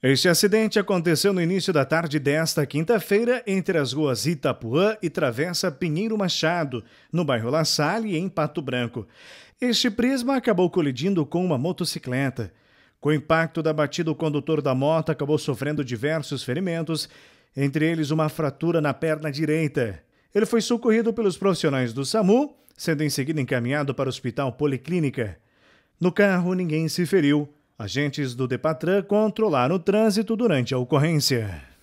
Este acidente aconteceu no início da tarde desta quinta-feira entre as ruas Itapuã e Travessa Pinheiro Machado, no bairro La Salle, em Pato Branco. Este prisma acabou colidindo com uma motocicleta. Com o impacto da batida, o condutor da moto acabou sofrendo diversos ferimentos, entre eles uma fratura na perna direita. Ele foi socorrido pelos profissionais do SAMU, sendo em seguida encaminhado para o Hospital Policlínica. No carro, ninguém se feriu Agentes do Depatran controlaram o trânsito durante a ocorrência.